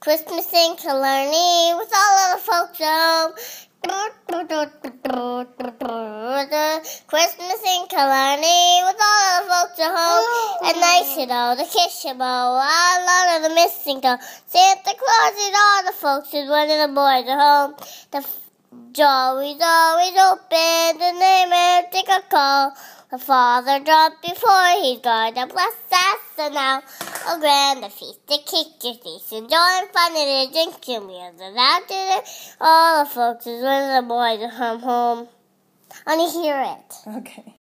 Christmas in Killarney with all of the folks home. Christmas in Killarney with all of the folks at home. And I should all the kissable, a lot of the missing go. Santa Claus and all the folks is one of the boys at home. The Jolly's always open, the name and take a call. The father dropped before he's gone to bless us, and now grand, the feast, the cake, the feast, and joy and fun and a drinking meals. And after that, all the folks is when the boys come home. and to hear it. Okay.